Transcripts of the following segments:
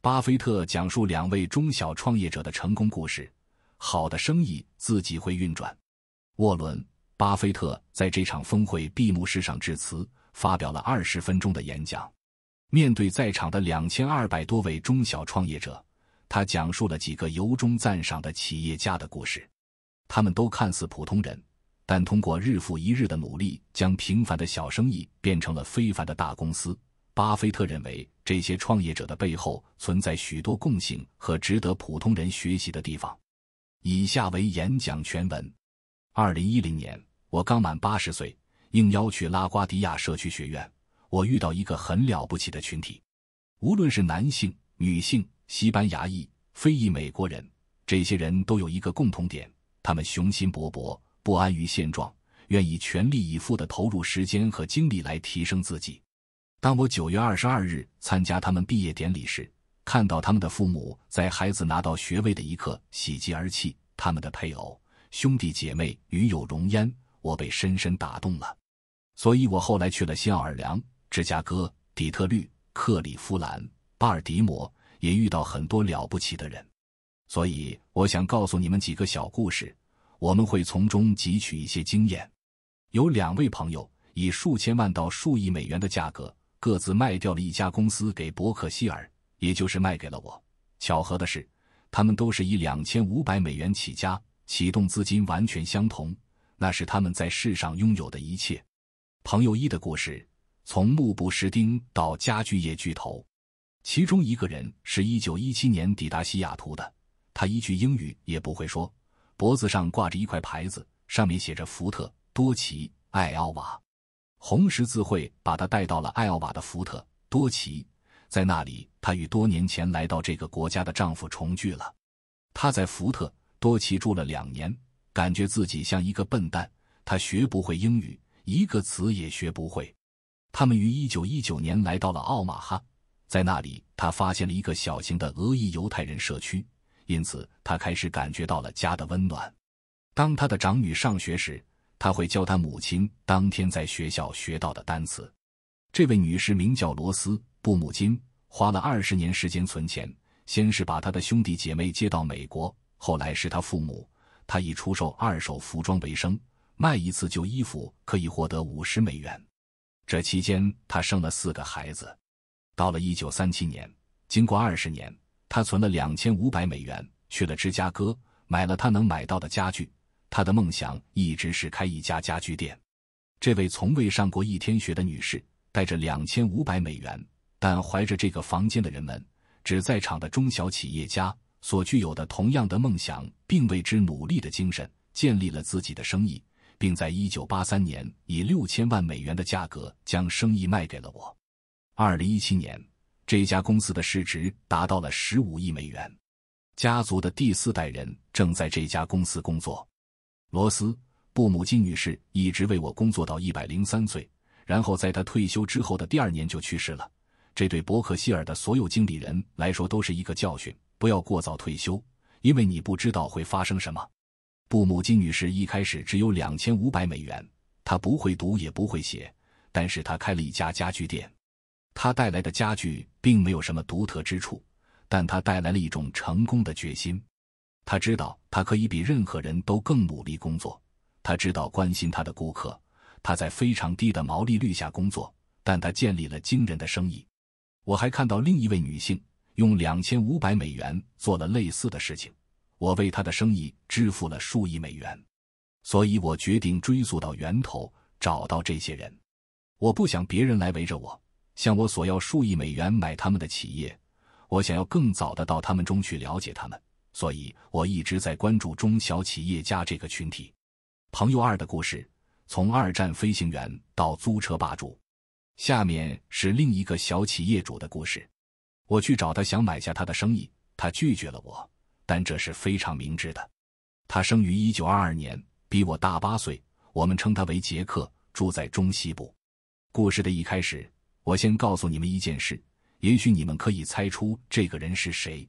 巴菲特讲述两位中小创业者的成功故事。好的生意自己会运转。沃伦·巴菲特在这场峰会闭幕式上致辞，发表了二十分钟的演讲。面对在场的两千二百多位中小创业者，他讲述了几个由衷赞赏的企业家的故事。他们都看似普通人，但通过日复一日的努力，将平凡的小生意变成了非凡的大公司。巴菲特认为。这些创业者的背后存在许多共性和值得普通人学习的地方。以下为演讲全文：二零一零年，我刚满八十岁，应邀去拉瓜迪亚社区学院，我遇到一个很了不起的群体。无论是男性、女性、西班牙裔、非裔美国人，这些人都有一个共同点：他们雄心勃勃，不安于现状，愿意全力以赴的投入时间和精力来提升自己。当我九月二十二日参加他们毕业典礼时，看到他们的父母在孩子拿到学位的一刻喜极而泣，他们的配偶、兄弟姐妹与有荣焉，我被深深打动了。所以我后来去了新奥尔良、芝加哥、底特律、克利夫兰、巴尔的摩，也遇到很多了不起的人。所以我想告诉你们几个小故事，我们会从中汲取一些经验。有两位朋友以数千万到数亿美元的价格。各自卖掉了一家公司给伯克希尔，也就是卖给了我。巧合的是，他们都是以两千五百美元起家，启动资金完全相同，那是他们在世上拥有的一切。朋友一的故事，从目不识丁到家具业巨头。其中一个人是一九一七年抵达西雅图的，他一句英语也不会说，脖子上挂着一块牌子，上面写着“福特多奇艾奥瓦”。红十字会把她带到了艾奥瓦的福特多奇，在那里，她与多年前来到这个国家的丈夫重聚了。她在福特多奇住了两年，感觉自己像一个笨蛋，她学不会英语，一个词也学不会。他们于1919年来到了奥马哈，在那里，她发现了一个小型的俄裔犹太人社区，因此她开始感觉到了家的温暖。当她的长女上学时，他会教他母亲当天在学校学到的单词。这位女士名叫罗斯布姆金，花了二十年时间存钱。先是把她的兄弟姐妹接到美国，后来是她父母。她以出售二手服装为生，卖一次旧衣服可以获得五十美元。这期间，她生了四个孩子。到了一九三七年，经过二十年，她存了两千五百美元，去了芝加哥，买了她能买到的家具。她的梦想一直是开一家家居店。这位从未上过一天学的女士带着两千五百美元，但怀着这个房间的人们只在场的中小企业家所具有的同样的梦想，并为之努力的精神，建立了自己的生意，并在一九八三年以六千万美元的价格将生意卖给了我。二零一七年，这家公司的市值达到了十五亿美元。家族的第四代人正在这家公司工作。罗斯·布姆金女士一直为我工作到一百零三岁，然后在她退休之后的第二年就去世了。这对伯克希尔的所有经理人来说都是一个教训：不要过早退休，因为你不知道会发生什么。布姆金女士一开始只有两千五百美元，她不会读也不会写，但是她开了一家家具店。她带来的家具并没有什么独特之处，但她带来了一种成功的决心。他知道，他可以比任何人都更努力工作。他知道关心他的顾客。他在非常低的毛利率下工作，但他建立了惊人的生意。我还看到另一位女性用两千五百美元做了类似的事情。我为她的生意支付了数亿美元，所以我决定追溯到源头，找到这些人。我不想别人来围着我，向我索要数亿美元买他们的企业。我想要更早的到他们中去了解他们。所以我一直在关注中小企业家这个群体。朋友二的故事，从二战飞行员到租车霸主。下面是另一个小企业主的故事。我去找他，想买下他的生意，他拒绝了我，但这是非常明智的。他生于一九二二年，比我大八岁。我们称他为杰克，住在中西部。故事的一开始，我先告诉你们一件事，也许你们可以猜出这个人是谁。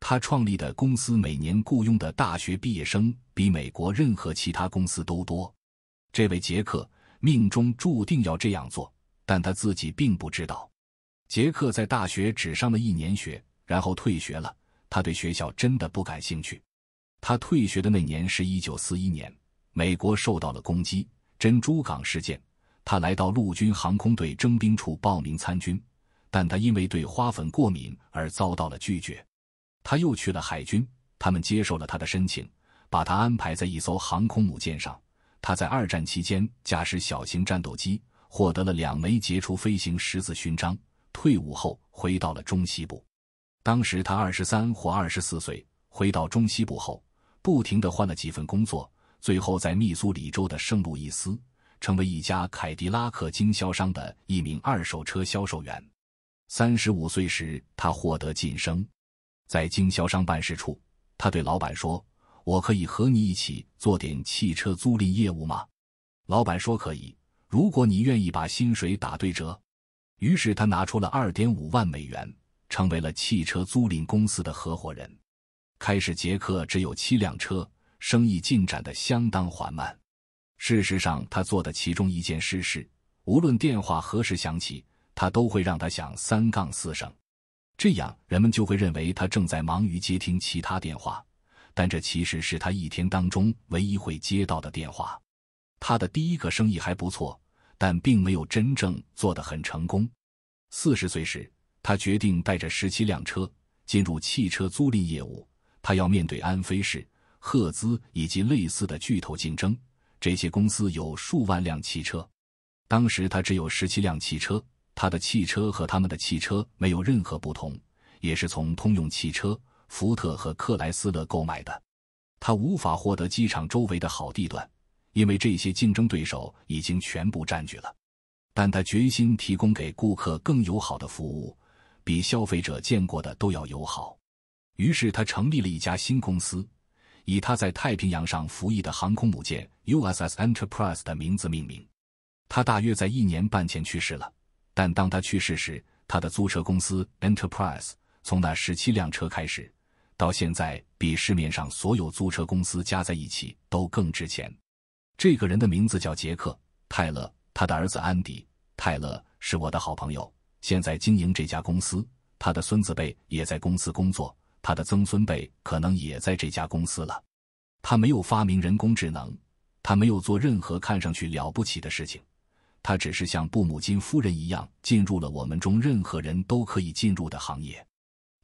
他创立的公司每年雇佣的大学毕业生比美国任何其他公司都多。这位杰克命中注定要这样做，但他自己并不知道。杰克在大学只上了一年学，然后退学了。他对学校真的不感兴趣。他退学的那年是一九四一年，美国受到了攻击——珍珠港事件。他来到陆军航空队征兵处报名参军，但他因为对花粉过敏而遭到了拒绝。他又去了海军，他们接受了他的申请，把他安排在一艘航空母舰上。他在二战期间驾驶小型战斗机，获得了两枚杰出飞行十字勋章。退伍后，回到了中西部。当时他二十三或二十四岁。回到中西部后，不停的换了几份工作，最后在密苏里州的圣路易斯，成为一家凯迪拉克经销商的一名二手车销售员。三十五岁时，他获得晋升。在经销商办事处，他对老板说：“我可以和你一起做点汽车租赁业务吗？”老板说：“可以，如果你愿意把薪水打对折。”于是他拿出了二点五万美元，成为了汽车租赁公司的合伙人。开始，杰克只有七辆车，生意进展的相当缓慢。事实上，他做的其中一件事事，无论电话何时响起，他都会让他响三杠四声。这样，人们就会认为他正在忙于接听其他电话，但这其实是他一天当中唯一会接到的电话。他的第一个生意还不错，但并没有真正做得很成功。四十岁时，他决定带着十七辆车进入汽车租赁业务。他要面对安飞士、赫兹以及类似的巨头竞争，这些公司有数万辆汽车。当时他只有十七辆汽车。他的汽车和他们的汽车没有任何不同，也是从通用汽车、福特和克莱斯勒购买的。他无法获得机场周围的好地段，因为这些竞争对手已经全部占据了。但他决心提供给顾客更友好的服务，比消费者见过的都要友好。于是他成立了一家新公司，以他在太平洋上服役的航空母舰 USS Enterprise 的名字命名。他大约在一年半前去世了。但当他去世时，他的租车公司 Enterprise 从那十七辆车开始，到现在比市面上所有租车公司加在一起都更值钱。这个人的名字叫杰克·泰勒，他的儿子安迪·泰勒是我的好朋友，现在经营这家公司。他的孙子辈也在公司工作，他的曾孙辈可能也在这家公司了。他没有发明人工智能，他没有做任何看上去了不起的事情。他只是像布姆金夫人一样进入了我们中任何人都可以进入的行业，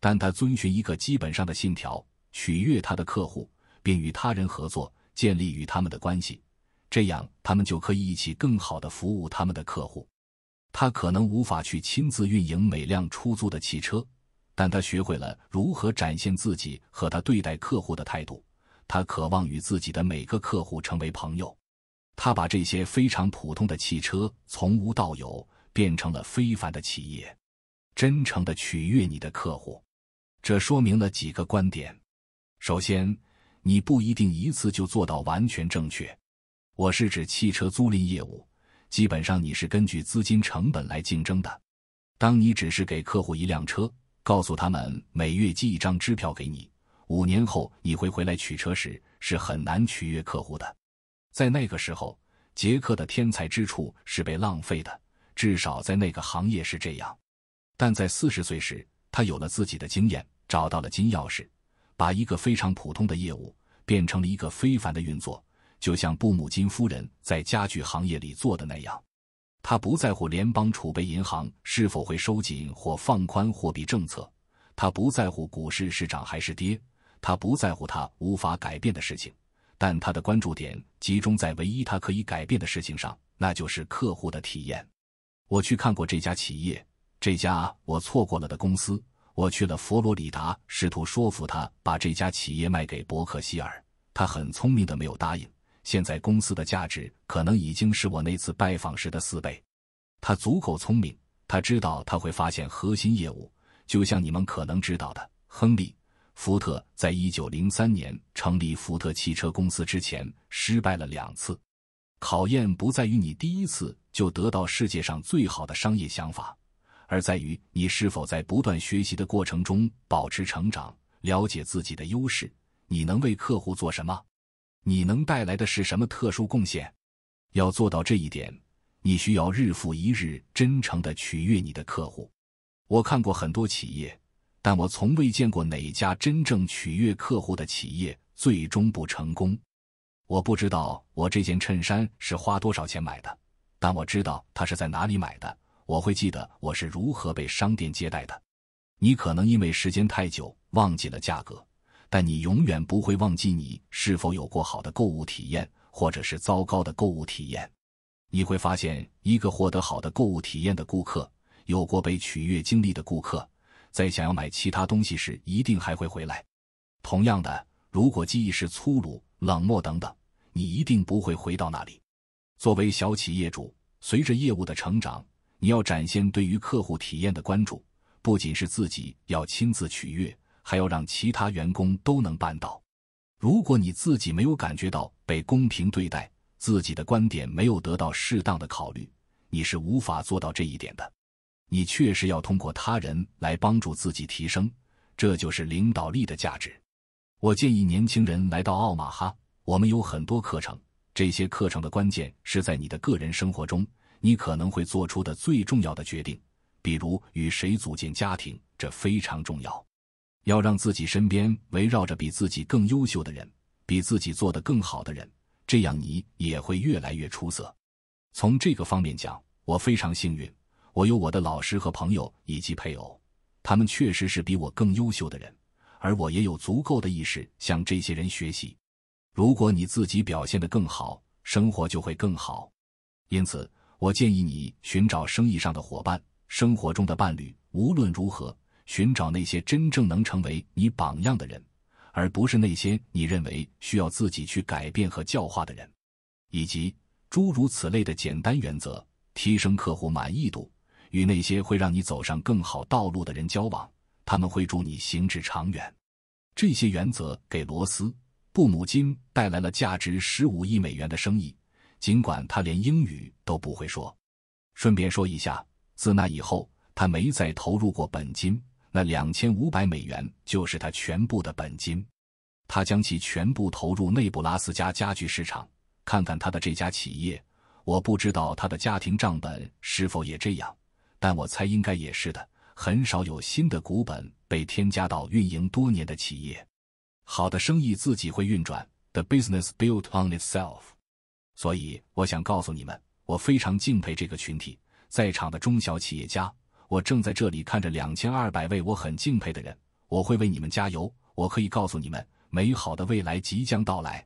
但他遵循一个基本上的信条：取悦他的客户，并与他人合作，建立与他们的关系，这样他们就可以一起更好的服务他们的客户。他可能无法去亲自运营每辆出租的汽车，但他学会了如何展现自己和他对待客户的态度。他渴望与自己的每个客户成为朋友。他把这些非常普通的汽车从无到有变成了非凡的企业，真诚的取悦你的客户，这说明了几个观点。首先，你不一定一次就做到完全正确。我是指汽车租赁业务，基本上你是根据资金成本来竞争的。当你只是给客户一辆车，告诉他们每月寄一张支票给你，五年后你会回来取车时，是很难取悦客户的。在那个时候，杰克的天才之处是被浪费的，至少在那个行业是这样。但在四十岁时，他有了自己的经验，找到了金钥匙，把一个非常普通的业务变成了一个非凡的运作，就像布姆金夫人在家具行业里做的那样。他不在乎联邦储备银行是否会收紧或放宽货币政策，他不在乎股市是涨还是跌，他不在乎他无法改变的事情。但他的关注点集中在唯一他可以改变的事情上，那就是客户的体验。我去看过这家企业，这家我错过了的公司。我去了佛罗里达，试图说服他把这家企业卖给伯克希尔。他很聪明的没有答应。现在公司的价值可能已经是我那次拜访时的四倍。他足够聪明，他知道他会发现核心业务，就像你们可能知道的，亨利。福特在一九零三年成立福特汽车公司之前失败了两次。考验不在于你第一次就得到世界上最好的商业想法，而在于你是否在不断学习的过程中保持成长，了解自己的优势。你能为客户做什么？你能带来的是什么特殊贡献？要做到这一点，你需要日复一日真诚的取悦你的客户。我看过很多企业。但我从未见过哪家真正取悦客户的企业最终不成功。我不知道我这件衬衫是花多少钱买的，但我知道它是在哪里买的。我会记得我是如何被商店接待的。你可能因为时间太久忘记了价格，但你永远不会忘记你是否有过好的购物体验，或者是糟糕的购物体验。你会发现，一个获得好的购物体验的顾客，有过被取悦经历的顾客。在想要买其他东西时，一定还会回来。同样的，如果记忆是粗鲁、冷漠等等，你一定不会回到那里。作为小企业主，随着业务的成长，你要展现对于客户体验的关注，不仅是自己要亲自取悦，还要让其他员工都能办到。如果你自己没有感觉到被公平对待，自己的观点没有得到适当的考虑，你是无法做到这一点的。你确实要通过他人来帮助自己提升，这就是领导力的价值。我建议年轻人来到奥马哈，我们有很多课程。这些课程的关键是在你的个人生活中，你可能会做出的最重要的决定，比如与谁组建家庭，这非常重要。要让自己身边围绕着比自己更优秀的人，比自己做得更好的人，这样你也会越来越出色。从这个方面讲，我非常幸运。我有我的老师和朋友以及配偶，他们确实是比我更优秀的人，而我也有足够的意识向这些人学习。如果你自己表现得更好，生活就会更好。因此，我建议你寻找生意上的伙伴、生活中的伴侣，无论如何寻找那些真正能成为你榜样的人，而不是那些你认为需要自己去改变和教化的人，以及诸如此类的简单原则，提升客户满意度。与那些会让你走上更好道路的人交往，他们会助你行之长远。这些原则给罗斯·布姆金带来了价值十五亿美元的生意，尽管他连英语都不会说。顺便说一下，自那以后，他没再投入过本金。那两千五百美元就是他全部的本金，他将其全部投入内布拉斯加家具市场。看看他的这家企业，我不知道他的家庭账本是否也这样。但我猜应该也是的，很少有新的股本被添加到运营多年的企业。好的生意自己会运转，the business built on itself。所以我想告诉你们，我非常敬佩这个群体，在场的中小企业家，我正在这里看着两千二百位我很敬佩的人，我会为你们加油。我可以告诉你们，美好的未来即将到来。